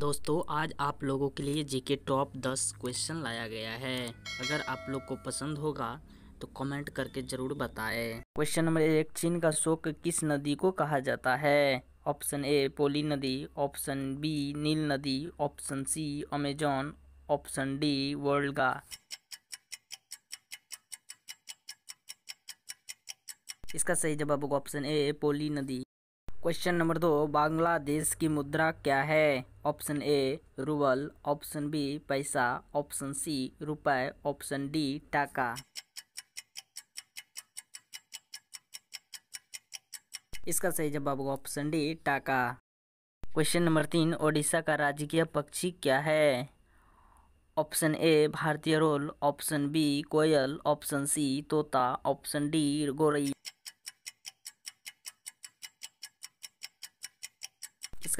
दोस्तों आज आप लोगों के लिए जीके टॉप 10 क्वेश्चन लाया गया है अगर आप लोग को पसंद होगा तो कमेंट करके जरूर बताएं क्वेश्चन नंबर एक चीन का शोक किस नदी को कहा जाता है ऑप्शन ए पोली नदी ऑप्शन बी नील नदी option C Amazon option D world का इसका सही जवाब होगा ऑप्शन ए पोली नदी क्वेश्चन नंबर दो बांग्लादेश की मुद्रा क्या है option A rouble option B paisa option C रुपए ऑप्शन डी टाका इसका सही जवाब होगा option D taka question number तीन ओडिशा का राजकीय पक्षी क्या है ऑप्शन ए भारतीय रोल ऑप्शन बी कोयल ऑप्शन सी तोता ऑप्शन डी गोरई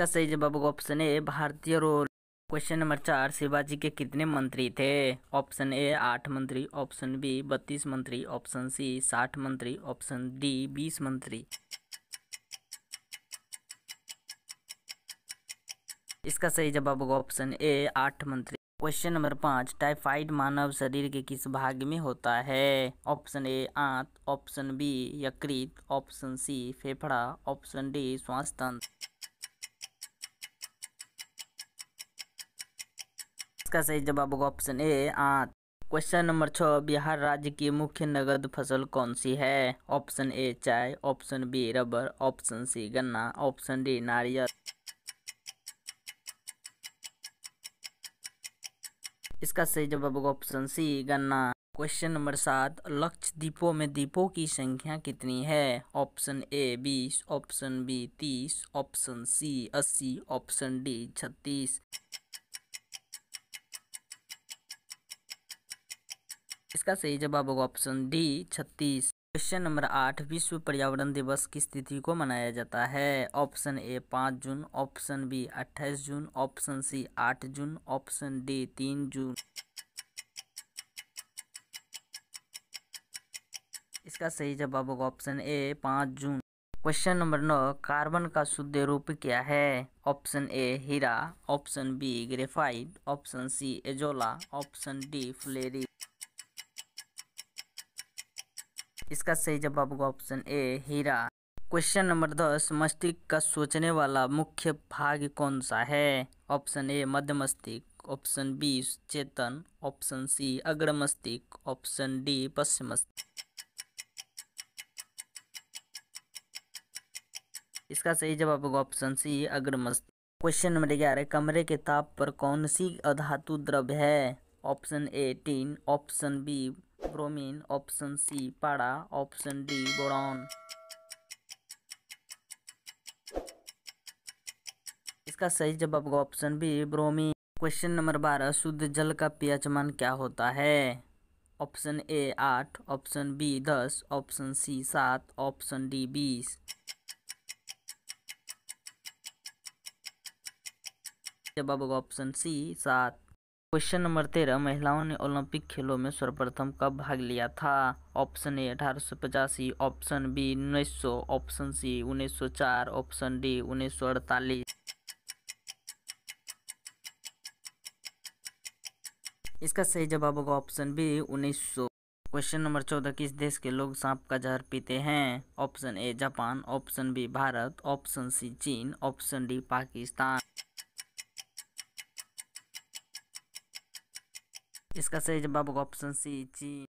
इसका सही जवाब ऑप्शन ए भारतीय रोल क्वेश्चन नंबर चार शिवाजी के कितने मंत्री थे ऑप्शन ए आठ मंत्री ऑप्शन बी बत्तीस मंत्री ऑप्शन सी साठ मंत्री ऑप्शन डी बीस मंत्री इसका सही जवाब होगा ऑप्शन ए आठ मंत्री क्वेश्चन नंबर पाँच टाइफाइड मानव शरीर के किस भाग में होता है ऑप्शन ए आंत ऑप्शन बी यकृत ऑप्शन सी फेफड़ा ऑप्शन डी श्वास तंत्र इसका सही जवाब होगा ऑप्शन ए आठ क्वेश्चन नंबर छः बिहार राज्य की मुख्य नगद फसल कौन सी है ऑप्शन ए चाय option B rubber option C गन्ना ऑप्शन डी नारियल इसका सही जवाब होगा ऑप्शन सी गन्ना क्वेश्चन नंबर सात दीपों में द्वीपों की संख्या कितनी है ऑप्शन ए बीस ऑप्शन बी तीस ऑप्शन सी अस्सी ऑप्शन डी छत्तीस इसका सही जवाब होगा ऑप्शन डी छत्तीस क्वेश्चन नंबर आठ विश्व पर्यावरण दिवस किस तिथि को मनाया जाता है ऑप्शन ए पाँच जून ऑप्शन बी अट्ठाईस जून ऑप्शन सी आठ जून ऑप्शन डी तीन जून इसका सही जवाब होगा ऑप्शन ए पाँच जून क्वेश्चन नंबर नौ कार्बन का शुद्ध रूप क्या है ऑप्शन ए हीरा option B graphite option C azolla option D फ्लेरी इसका सही जवाब होगा ऑप्शन ए हीरा क्वेश्चन नंबर दस मस्तिष्क का सोचने वाला मुख्य भाग कौन सा है ऑप्शन ए मध्य मस्तिष्क ऑप्शन बी चेतन ऑप्शन सी अग्र मस्तिष्क ऑप्शन डी पश्चिम मस्तिष्क इसका सही जवाब होगा ऑप्शन सी अग्र मस्तिष्क क्वेश्चन नंबर ग्यारह कमरे के ताप पर कौन सी अधातु द्रव्य है option A tin option B bromine option C पारा ऑप्शन डी बोरॉन इसका सही जवाब होगा option B bromine question number बारह शुद्ध जल का पीएच मान क्या होता है ऑप्शन ए आठ ऑप्शन बी दस ऑप्शन सी सात ऑप्शन डी बीस जवाब होगा ऑप्शन सी सात क्वेश्चन नंबर तेरह महिलाओं ने ओलंपिक खेलों में सर्वप्रथम कब भाग लिया था ऑप्शन ए अठारह ऑप्शन बी उन्नीस ऑप्शन सी 1904 ऑप्शन डी 1948 इसका सही जवाब होगा ऑप्शन बी 1900 क्वेश्चन नंबर चौदह किस देश के लोग सांप का जहर पीते हैं option A Japan option B Bharat option C चीन ऑप्शन डी पाकिस्तान इसका सही जवाब होगा ऑप्शन सी ची